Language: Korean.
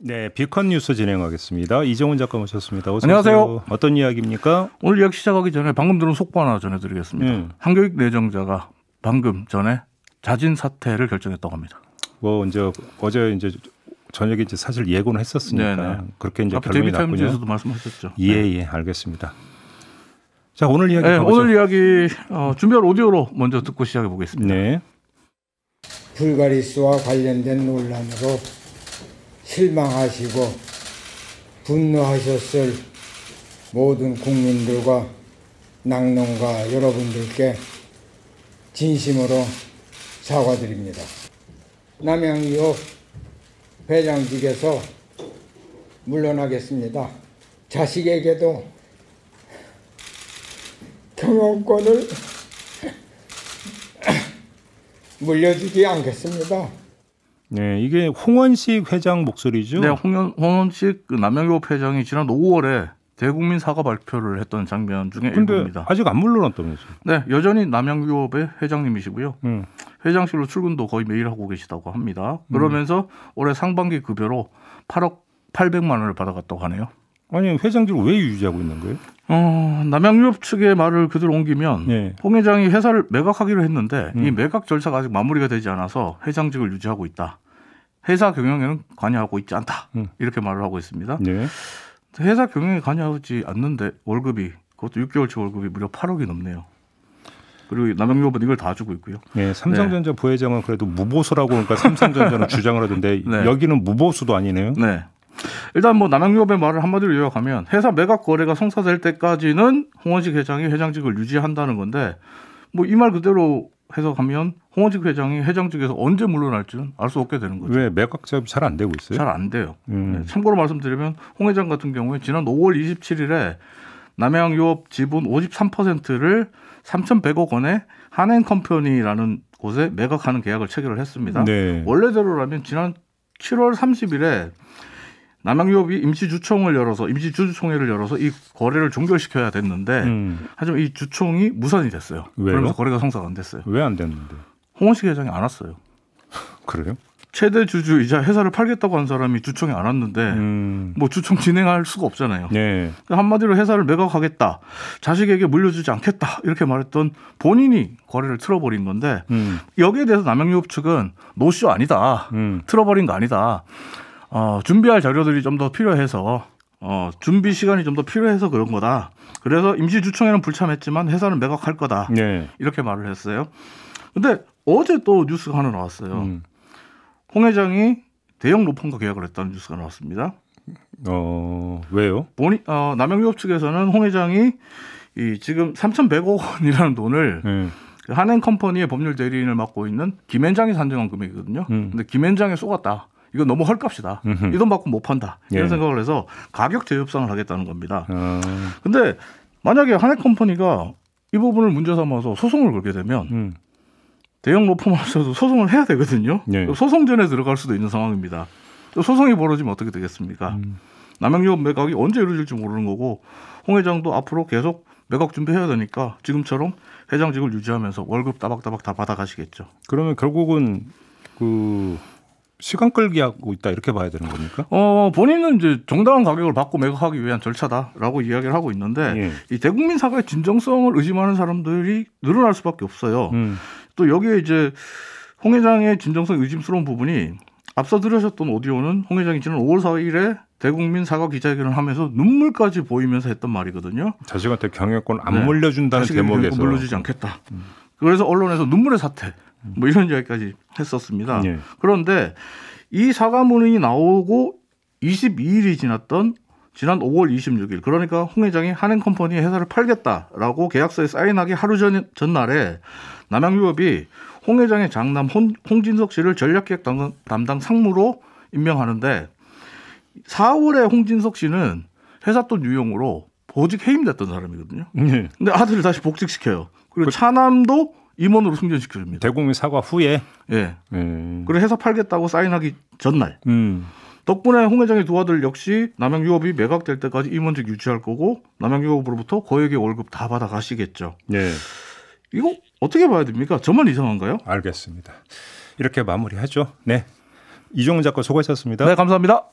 네, 비컨 뉴스 진행하겠습니다. 이정훈 작가 모셨습니다. 안녕하세요. 어떤 이야기입니까? 오늘 이야기 시작하기 전에 방금 들은 속보 하나 전해드리겠습니다. 음. 한교육 내정자가 방금 전에 자진 사퇴를 결정했다고 합니다. 뭐 이제 어제 이제 저녁에 이제 사실 예고는 했었으니까 네네. 네. 그렇게 이제 결론이 났군요. 에서도 말씀하셨죠. 예예 네. 예, 알겠습니다. 자 오늘 이야기 네, 오늘 이야기 어, 준비한 오디오로 먼저 듣고 시작해 보겠습니다. 네. 불가리스와 관련된 논란으로 실망하시고 분노하셨을 모든 국민들과 낙농가 여러분들께 진심으로 사과드립니다. 남양이업 회장직에서 물러나겠습니다. 자식에게도 경영권을 물려주지 않겠습니다. 네, 이게 홍원식 회장 목소리죠. 네, 홍연, 홍원식 그 남양유업 회장이 지난 5월에 대국민 사과 발표를 했던 장면 중에 일부입니다. 아직 안 물러났다면서요? 네, 여전히 남양유업의 회장님이시고요. 음. 회장실로 출근도 거의 매일 하고 계시다고 합니다. 그러면서 음. 올해 상반기 급여로 8억 800만 원을 받아갔다고 하네요. 아니 회장직을 왜 유지하고 있는 거예요? 어, 남양유업 측의 말을 그대로 옮기면 네. 홍 회장이 회사를 매각하기로 했는데 음. 이 매각 절차가 아직 마무리가 되지 않아서 회장직을 유지하고 있다. 회사 경영에는 관여하고 있지 않다. 음. 이렇게 말을 하고 있습니다. 네. 회사 경영에 관여하지 않는데 월급이 그것도 6개월치 월급이 무려 8억이 넘네요. 그리고 남양유업은 이걸 다 주고 있고요. 네, 삼성전자 네. 부회장은 그래도 무보수라고 그러니까 삼성전자는 주장을 하던데 네. 여기는 무보수도 아니네요. 네. 일단 뭐 남양유업의 말을 한마디로 요약하면 회사 매각 거래가 성사될 때까지는 홍원식 회장이 회장직을 유지한다는 건데 뭐 이 말 그대로 해석하면 홍원식 회장이 회장직에서 언제 물러날지는 알 수 없게 되는 거죠. 왜 매각 작업이 잘 안 되고 있어요? 잘 안 돼요. 음. 네, 참고로 말씀드리면 홍 회장 같은 경우에 지난 5월 27일에 남양유업 지분 53%를 3,100억 원에 한행컴퍼니라는 곳에 매각하는 계약을 체결을 했습니다. 네. 원래대로라면 지난 7월 30일에 남양유업이 임시주총을 열어서 임시주주총회를 열어서 이 거래를 종결시켜야 됐는데 음. 하지만 이 주총이 무산이 됐어요. 왜요? 그러면서 거래가 성사가 안 됐어요. 왜 안 됐는데? 홍원식 회장이 안 왔어요. 그래요? 최대 주주이자 회사를 팔겠다고 한 사람이 주총에 안 왔는데 음. 뭐 주총 진행할 수가 없잖아요. 네. 한마디로 회사를 매각하겠다, 자식에게 물려주지 않겠다 이렇게 말했던 본인이 거래를 틀어버린 건데 음. 여기에 대해서 남양유업 측은 노쇼 아니다, 음. 틀어버린 거 아니다. 어, 준비할 자료들이 좀 더 필요해서 어, 준비 시간이 좀 더 필요해서 그런 거다. 그래서 임시 주총에는 불참했지만 회사는 매각할 거다. 네. 이렇게 말을 했어요. 근데 어제 또 뉴스가 하나 나왔어요. 음. 홍 회장이 대형 로펌과 계약을 했다는 뉴스가 나왔습니다. 어 왜요? 본인 어, 남영유업 측에서는 홍 회장이 이 지금 3,100억 원이라는 돈을 네. 한행 컴퍼니의 법률 대리인을 맡고 있는 김현장이 산정한 금액이거든요. 음. 근데 김현장에 속았다. 이거 너무 헐값이다. 이 돈 받고 못 판다. 이런 예. 생각을 해서 가격 재협상을 하겠다는 겁니다. 어. 근데 만약에 한해 컴퍼니가 이 부분을 문제 삼아서 소송을 걸게 되면 음. 대형 로펌하면서 소송을 해야 되거든요. 예. 소송전에 들어갈 수도 있는 상황입니다. 소송이 벌어지면 어떻게 되겠습니까? 음. 남양유업 매각이 언제 이루어질지 모르는 거고 홍 회장도 앞으로 계속 매각 준비해야 되니까 지금처럼 회장직을 유지하면서 월급 따박따박 다 받아가시겠죠. 그러면 결국은 그 시간 끌기 하고 있다 이렇게 봐야 되는 겁니까? 어 본인은 이제 정당한 가격을 받고 매각하기 위한 절차다라고 이야기를 하고 있는데 예. 이 대국민 사과의 진정성을 의심하는 사람들이 늘어날 수밖에 없어요. 음. 또 여기에 이제 홍 회장의 진정성 의심스러운 부분이 앞서 들으셨던 오디오는 홍 회장이 지난 5월 4일에 대국민 사과 기자회견을 하면서 눈물까지 보이면서 했던 말이거든요. 자식한테 경영권 안 네. 물려준다는 대목에서 물려주지 않겠다. 음. 그래서 언론에서 눈물의 사태 뭐 이런 이야기까지 했었습니다. 네. 그런데 이 사과문이 나오고 22일이 지났던 지난 5월 26일 그러니까 홍 회장이 한행컴퍼니 회사를 팔겠다라고 계약서에 사인하기 하루 전 전날에 남양유업이 홍 회장의 장남 홍, 진석 씨를 전략기획 담당, 담당 상무로 임명하는데 4월에 홍진석 씨는 회사 돈 유용으로 보직 해임됐던 사람이거든요. 네. 근데 아들을 다시 복직시켜요. 그리고 그 차남도 임원으로 승진시켜 줍니다. 대국민 사과 후에. 예. 음. 그리고 회사 팔겠다고 사인하기 전날. 음. 덕분에 홍 회장의 두 아들 역시 남양유업이 매각될 때까지 임원직 유지할 거고 남양유업으로부터 거액의 월급 다 받아 가시겠죠. 네. 예. 이거 어떻게 봐야 됩니까? 저만 이상한가요? 알겠습니다. 이렇게 마무리하죠. 네. 이종훈 작가 수고하셨습니다. 네, 감사합니다.